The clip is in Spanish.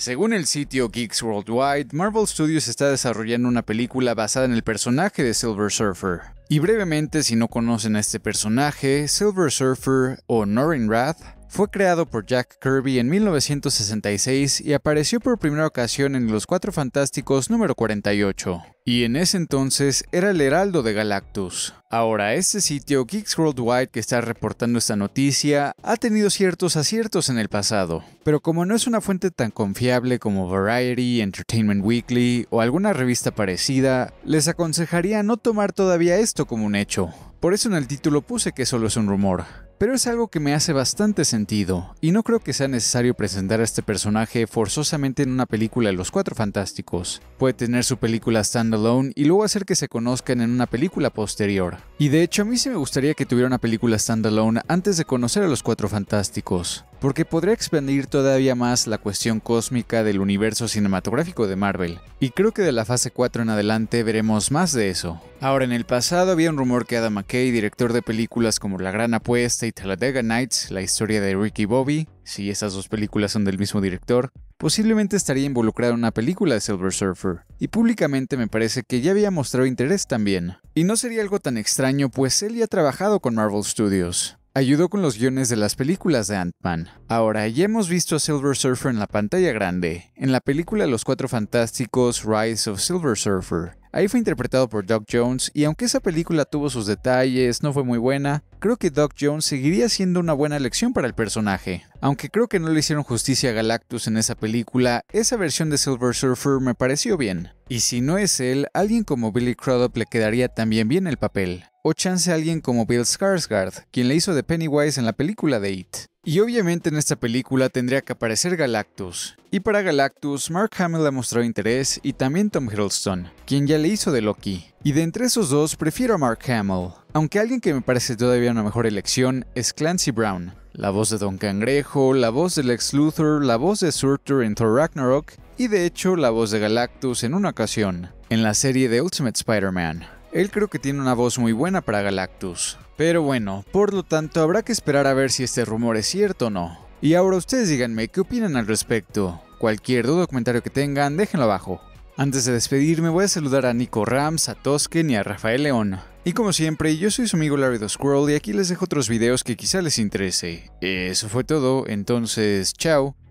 Según el sitio Geeks Worldwide, Marvel Studios está desarrollando una película basada en el personaje de Silver Surfer. Y brevemente, si no conocen a este personaje, Silver Surfer o Norrin Wrath fue creado por Jack Kirby en 1966 y apareció por primera ocasión en Los Cuatro Fantásticos número 48 y en ese entonces era el heraldo de Galactus. Ahora, este sitio Geeks Worldwide que está reportando esta noticia ha tenido ciertos aciertos en el pasado, pero como no es una fuente tan confiable como Variety, Entertainment Weekly o alguna revista parecida, les aconsejaría no tomar todavía esto como un hecho. Por eso en el título puse que solo es un rumor, pero es algo que me hace bastante sentido, y no creo que sea necesario presentar a este personaje forzosamente en una película de los Cuatro Fantásticos. Puede tener su película stand y luego hacer que se conozcan en una película posterior. Y de hecho a mí sí me gustaría que tuviera una película standalone antes de conocer a los Cuatro Fantásticos, porque podría expandir todavía más la cuestión cósmica del universo cinematográfico de Marvel, y creo que de la fase 4 en adelante veremos más de eso. Ahora, en el pasado había un rumor que Adam McKay, director de películas como La Gran Apuesta y Talladega Nights, la historia de Ricky Bobby, si esas dos películas son del mismo director, posiblemente estaría involucrado en una película de Silver Surfer, y públicamente me parece que ya había mostrado interés también. Y no sería algo tan extraño, pues él ya ha trabajado con Marvel Studios. Ayudó con los guiones de las películas de Ant-Man. Ahora, ya hemos visto a Silver Surfer en la pantalla grande, en la película Los Cuatro Fantásticos Rise of Silver Surfer, Ahí fue interpretado por Doug Jones y aunque esa película tuvo sus detalles, no fue muy buena, creo que Doc Jones seguiría siendo una buena elección para el personaje. Aunque creo que no le hicieron justicia a Galactus en esa película, esa versión de Silver Surfer me pareció bien. Y si no es él, alguien como Billy Crudup le quedaría también bien el papel. O chance a alguien como Bill Skarsgård, quien le hizo de Pennywise en la película de It. Y obviamente en esta película tendría que aparecer Galactus. Y para Galactus, Mark Hamill ha mostrado interés y también Tom Hiddleston, quien ya le hizo de Loki. Y de entre esos dos, prefiero a Mark Hamill. Aunque alguien que me parece todavía una mejor elección es Clancy Brown. La voz de Don Cangrejo, la voz de Lex Luthor, la voz de Surter en Thor Ragnarok y de hecho la voz de Galactus en una ocasión, en la serie de Ultimate Spider-Man. Él creo que tiene una voz muy buena para Galactus. Pero bueno, por lo tanto habrá que esperar a ver si este rumor es cierto o no. Y ahora ustedes díganme qué opinan al respecto. Cualquier duda o comentario que tengan, déjenlo abajo. Antes de despedirme voy a saludar a Nico Rams, a Tosken y a Rafael León. Y como siempre, yo soy su amigo Larry the Squirrel y aquí les dejo otros videos que quizá les interese. Eso fue todo, entonces chao.